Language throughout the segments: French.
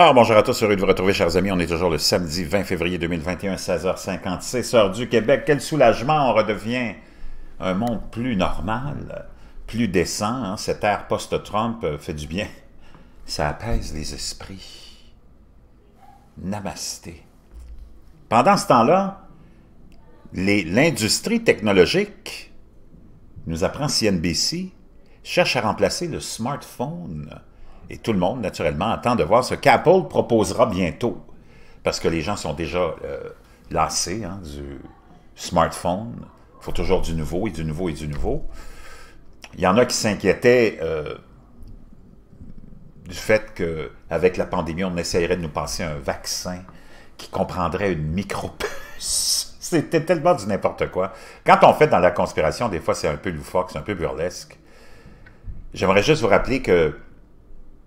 Alors, bonjour à tous, heureux de vous retrouver, chers amis. On est toujours le samedi 20 février 2021, 16h56, heure du Québec. Quel soulagement, on redevient un monde plus normal, plus décent. cet hein. Cette ère post-Trump euh, fait du bien. Ça apaise les esprits. Namasté. Pendant ce temps-là, l'industrie technologique, nous apprend CNBC, cherche à remplacer le smartphone et tout le monde, naturellement, attend de voir ce qu'Apple proposera bientôt. Parce que les gens sont déjà euh, lassés hein, du smartphone. Il faut toujours du nouveau et du nouveau et du nouveau. Il y en a qui s'inquiétaient euh, du fait qu'avec la pandémie, on essaierait de nous passer un vaccin qui comprendrait une micropuce. C'était tellement du n'importe quoi. Quand on fait dans la conspiration, des fois, c'est un peu loufoque, c'est un peu burlesque. J'aimerais juste vous rappeler que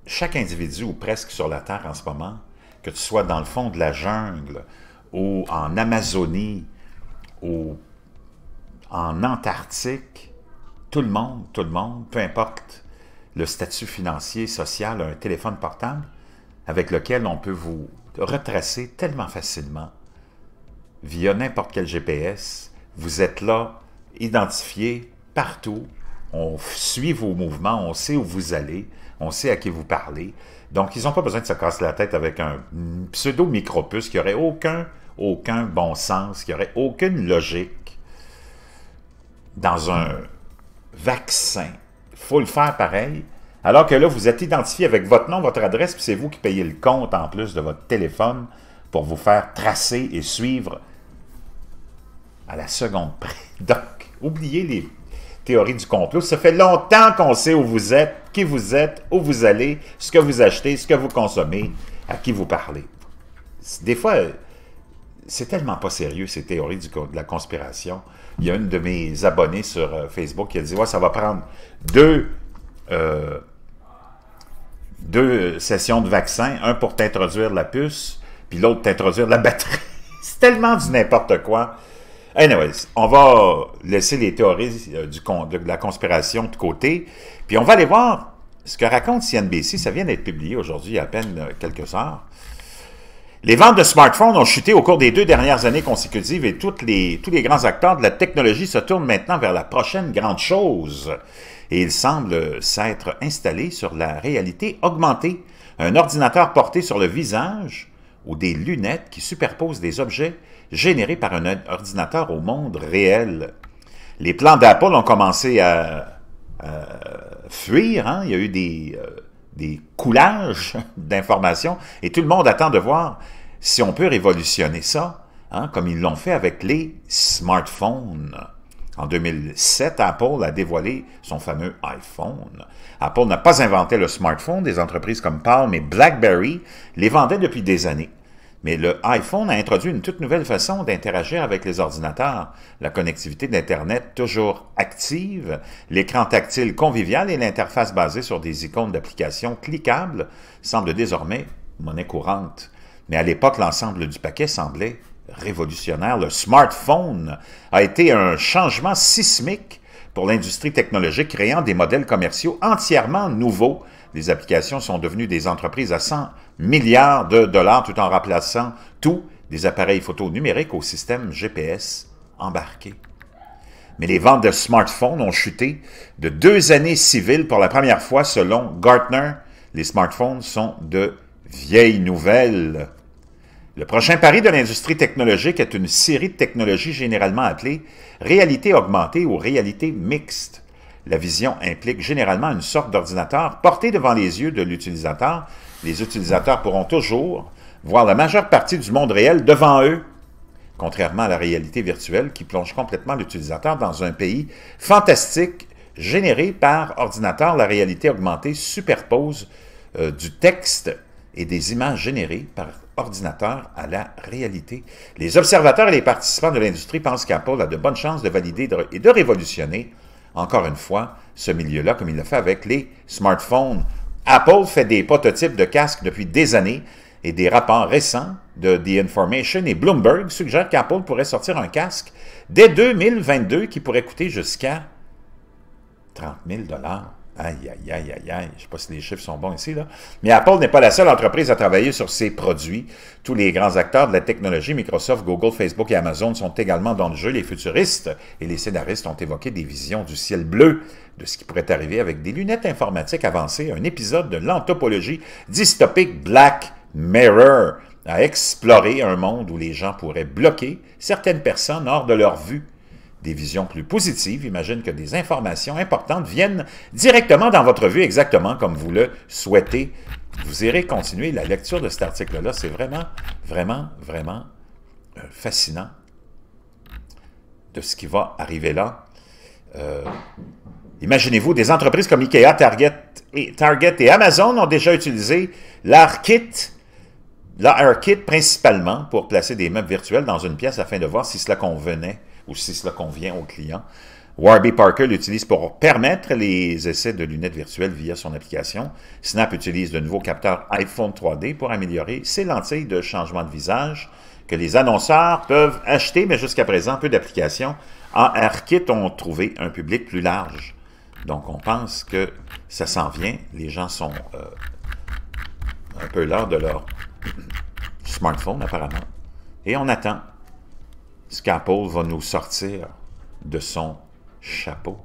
chaque individu ou presque sur la Terre en ce moment, que tu sois dans le fond de la jungle ou en Amazonie ou en Antarctique, tout le monde, tout le monde, peu importe le statut financier, social, un téléphone portable avec lequel on peut vous retracer tellement facilement via n'importe quel GPS. Vous êtes là, identifié partout on suit vos mouvements, on sait où vous allez, on sait à qui vous parlez. Donc, ils n'ont pas besoin de se casser la tête avec un pseudo micropus qui n'aurait aucun, aucun bon sens, qui n'aurait aucune logique dans un vaccin. Il faut le faire pareil. Alors que là, vous êtes identifié avec votre nom, votre adresse, puis c'est vous qui payez le compte en plus de votre téléphone pour vous faire tracer et suivre à la seconde près. Donc, oubliez les théorie du complot. Ça fait longtemps qu'on sait où vous êtes, qui vous êtes, où vous allez, ce que vous achetez, ce que vous consommez, à qui vous parlez. Des fois, c'est tellement pas sérieux, ces théories de la conspiration. Il y a une de mes abonnés sur euh, Facebook qui a dit, ouais, ça va prendre deux... Euh, deux sessions de vaccin, un pour t'introduire la puce, puis l'autre t'introduire la batterie. c'est tellement du n'importe quoi. Anyways, on va laisser les théories euh, du de, la conspiration de côté, puis on va aller voir ce que raconte CNBC. Ça vient d'être publié aujourd'hui, à peine euh, quelques heures. Les ventes de smartphones ont chuté au cours des deux dernières années consécutives et tous les grands acteurs de la technologie se tournent maintenant vers la prochaine grande chose. Et ils semblent s'être installé sur la réalité augmentée, un ordinateur porté sur le visage ou des lunettes qui superposent des objets Généré par un ordinateur au monde réel. Les plans d'Apple ont commencé à, fuir. Hein. Il y a eu des, euh, coulages d'informations et tout le monde attend de voir si on peut révolutionner ça, hein, comme ils l'ont fait avec les smartphones. En 2007, Apple a dévoilé son fameux iPhone. Apple n'a pas inventé le smartphone, des entreprises comme Palm et BlackBerry les vendaient depuis des années. Mais le iPhone a introduit une toute nouvelle façon d'interagir avec les ordinateurs. La connectivité d'Internet toujours active, l'écran tactile convivial et l'interface basée sur des icônes d'applications cliquables semblent désormais monnaie courante. Mais à l'époque, l'ensemble du paquet semblait révolutionnaire. Le smartphone a été un changement sismique pour l'industrie technologique, créant des modèles commerciaux entièrement nouveaux les applications sont devenues des entreprises à 100 milliards de dollars tout en remplaçant tous les appareils photo numériques au système GPS embarqué. Mais les ventes de smartphones ont chuté de deux années civiles pour la première fois selon Gartner. Les smartphones sont de vieilles nouvelles. Le prochain pari de l'industrie technologique est une série de technologies généralement appelées réalité augmentée ou réalité mixte la vision implique généralement une sorte d'ordinateur porté devant les yeux de l'utilisateur. Les utilisateurs pourront toujours voir la majeure partie du monde réel devant eux, contrairement à la réalité virtuelle qui plonge complètement l'utilisateur dans un pays fantastique généré par ordinateur. La réalité augmentée superpose euh, du texte et des images générées par ordinateur à la réalité. Les observateurs et les participants de l'industrie pensent qu'Apple a de bonnes chances de valider et de révolutionner encore une fois, ce milieu-là, comme il le fait avec les smartphones. Apple fait des prototypes de casques depuis des années et des rapports récents de The Information et Bloomberg suggèrent qu'Apple pourrait sortir un casque dès 2022 qui pourrait coûter jusqu'à 30 000 dollars. Aïe, aïe, aïe, aïe, aïe. Je ne sais pas si les chiffres sont bons ici, là. Mais Apple n'est pas la seule entreprise à travailler sur ses produits. Tous les grands acteurs de la technologie, Microsoft, Google, Facebook et Amazon, sont également dans le jeu. Les futuristes et les scénaristes ont évoqué des visions du ciel bleu, de ce qui pourrait arriver avec des lunettes informatiques avancées, un épisode de l'anthropologie dystopique Black Mirror à explorer un monde où les gens pourraient bloquer certaines personnes hors de leur vue des visions plus positives, imagine que des informations importantes viennent directement dans votre vue, exactement comme vous le souhaitez. Vous irez continuer la lecture de cet article-là. C'est vraiment, vraiment, vraiment euh, fascinant de ce qui va arriver là. Euh, imaginez-vous, des entreprises comme IKEA, Target et, Target et Amazon ont déjà utilisé l'ARKit, l'ARKit principalement pour placer des meubles virtuels dans une pièce afin de voir si cela convenait si cela convient au client. Warby Parker l'utilise pour permettre les essais de lunettes virtuelles via son application. Snap utilise de nouveaux capteurs iPhone 3D pour améliorer ses lentilles de changement de visage que les annonceurs peuvent acheter, mais jusqu'à présent, peu d'applications AirKit, ont trouvé un public plus large. Donc, on pense que ça s'en vient. Les gens sont euh, un peu l'heure de leur smartphone, apparemment. Et on attend ce va nous sortir de son chapeau.